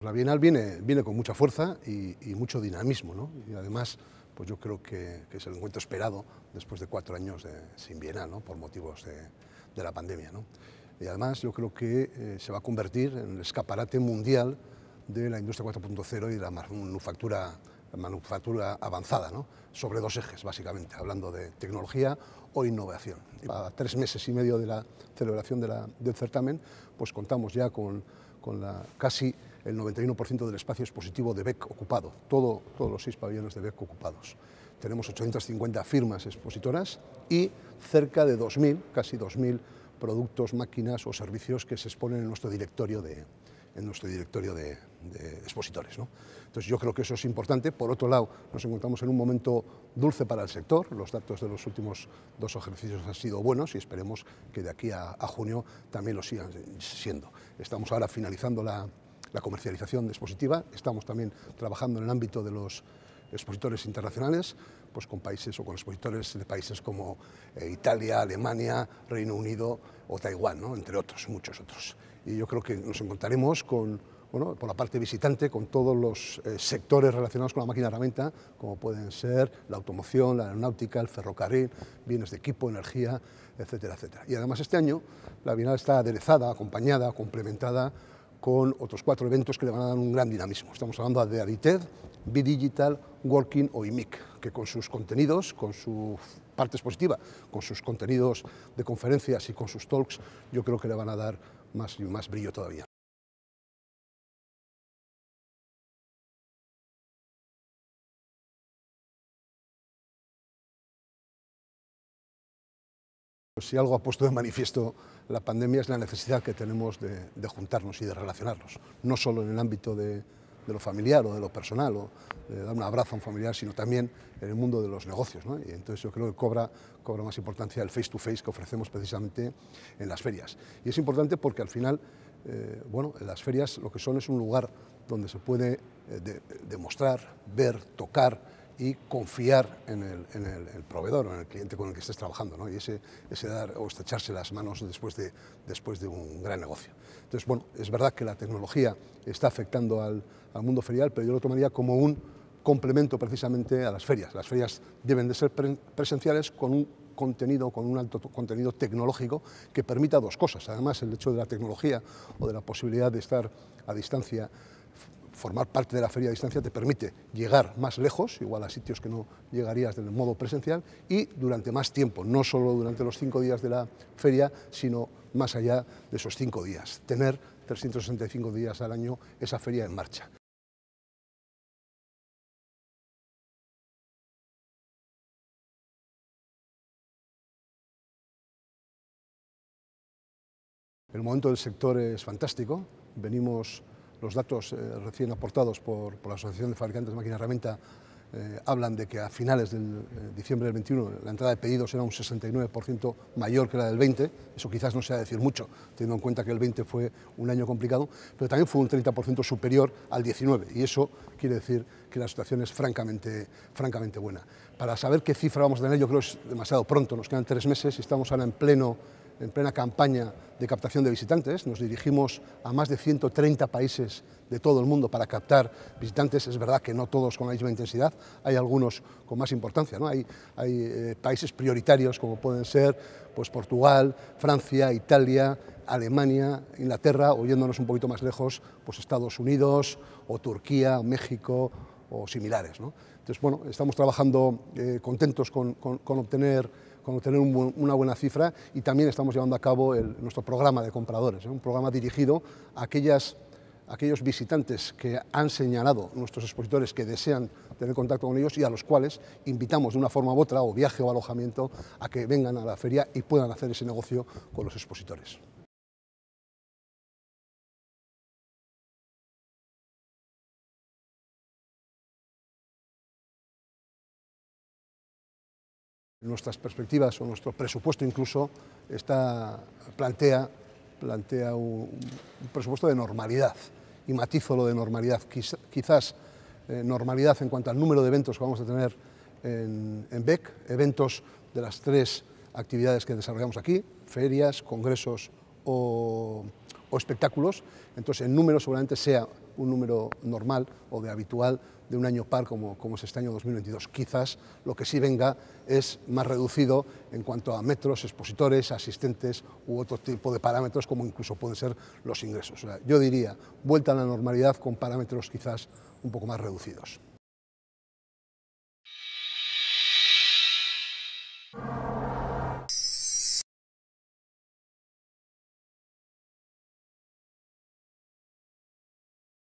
La Bienal viene, viene con mucha fuerza y, mucho dinamismo, y además pues yo creo que, es el encuentro esperado después de cuatro años sin Bienal, ¿no? por motivos de, la pandemia. Y además yo creo que eh, se va a convertir en el escaparate mundial de la industria 4.0 y de la manufactura, avanzada, sobre dos ejes básicamente, hablando de tecnología o innovación. A tres meses y medio de la celebración del certamen, pues contamos ya con, con la casi el 91% del espacio expositivo de BEC ocupado, todos los seis pabellones de BEC ocupados. Tenemos 850 firmas expositoras y cerca de 2.000, casi 2.000 productos, máquinas o servicios que se exponen en nuestro directorio de, en nuestro directorio de, expositores. ¿no? Entonces yo creo que eso es importante. Por otro lado, nos encontramos en un momento dulce para el sector. Los datos de los últimos dos ejercicios han sido buenos y esperemos que de aquí a junio también lo sigan siendo. Estamos ahora finalizando la, la comercialización expositiva. Estamos también trabajando en el ámbito de los expositores internacionales, pues con países o con expositores de países como eh, Italia, Alemania, Reino Unido o Taiwán, entre otros, muchos otros. Y yo creo que nos encontraremos con, bueno, por la parte visitante, con todos los eh, sectores relacionados con la máquina de herramienta, como pueden ser la automoción, la aeronáutica, el ferrocarril, bienes de equipo, energía, etcétera, etcétera. Y además este año la Bienal está aderezada, acompañada, complementada con otros cuatro eventos que le van a dar un gran dinamismo. Estamos hablando de Aditev, B-Digital, Working o IMIC, que con sus contenidos, con su parte expositiva, con sus contenidos de conferencias y con sus talks, yo creo que le van a dar más, más brillo todavía. Si algo ha puesto de manifiesto la pandemia es la necesidad que tenemos de, juntarnos y de relacionarnos, no solo en el ámbito de, lo familiar o de lo personal o de dar un abrazo a un familiar, sino también en el mundo de los negocios. Y entonces yo creo que cobra, más importancia el face-to-face que ofrecemos precisamente en las ferias. Y es importante porque al final, eh, bueno, las ferias lo que son es un lugar donde se puede eh, demostrar, ver, tocar, y confiar en el, en el, proveedor o en el cliente con el que estés trabajando, ¿no? Y ese, ese dar o estrecharse las manos después de, después de un gran negocio. Entonces, bueno, es verdad que la tecnología está afectando al, al mundo ferial, pero yo lo tomaría como un complemento precisamente a las ferias. Las ferias deben de ser presenciales con un contenido, con un alto contenido tecnológico que permita dos cosas. Además, el hecho de la tecnología o de la posibilidad de estar a distancia formar parte de la feria a distancia te permite llegar más lejos, igual a sitios que no llegarías del modo presencial, y durante más tiempo, no solo durante los cinco días de la feria, sino más allá de esos cinco días. Tener 365 días al año esa feria en marcha. El momento del sector es fantástico, venimos los datos eh, recién aportados por, la Asociación de Fabricantes de Máquinas de Herramienta eh, hablan de que a finales de eh, diciembre del 21 la entrada de pedidos era un 69% mayor que la del 20, eso quizás no sea decir mucho, teniendo en cuenta que el 20 fue un año complicado, pero también fue un 30% superior al 19 y eso quiere decir que la situación es francamente, francamente buena. Para saber qué cifra vamos a tener yo creo que es demasiado pronto, nos quedan tres meses y estamos ahora en pleno en plena campaña de captación de visitantes. Nos dirigimos a más de 130 países de todo el mundo para captar visitantes. Es verdad que no todos con la misma intensidad, hay algunos con más importancia. ¿no? Hay, eh, países prioritarios como pueden ser pues, Portugal, Francia, Italia, Alemania, Inglaterra, o yéndonos un poquito más lejos, pues Estados Unidos, o Turquía, México, o similares. Entonces, bueno, estamos trabajando eh, contentos con obtener con tener una buena cifra y también estamos llevando a cabo nuestro programa de compradores, ¿eh? un programa dirigido a aquellos visitantes que han señalado nuestros expositores que desean tener contacto con ellos y a los cuales invitamos de una forma u otra, o viaje o alojamiento, a que vengan a la feria y puedan hacer ese negocio con los expositores. Nuestras perspectivas o nuestro presupuesto incluso está, plantea, plantea un, presupuesto de normalidad y matizo lo de normalidad. quizás eh, normalidad en cuanto al número de eventos que vamos a tener en, BEC, eventos de las tres actividades que desarrollamos aquí, ferias, congresos o o espectáculos, entonces el número seguramente sea un número normal o de habitual de un año par como, es este año 2022. Quizás lo que sí venga es más reducido en cuanto a metros, expositores, asistentes u otro tipo de parámetros como incluso pueden ser los ingresos. yo diría vuelta a la normalidad con parámetros quizás un poco más reducidos.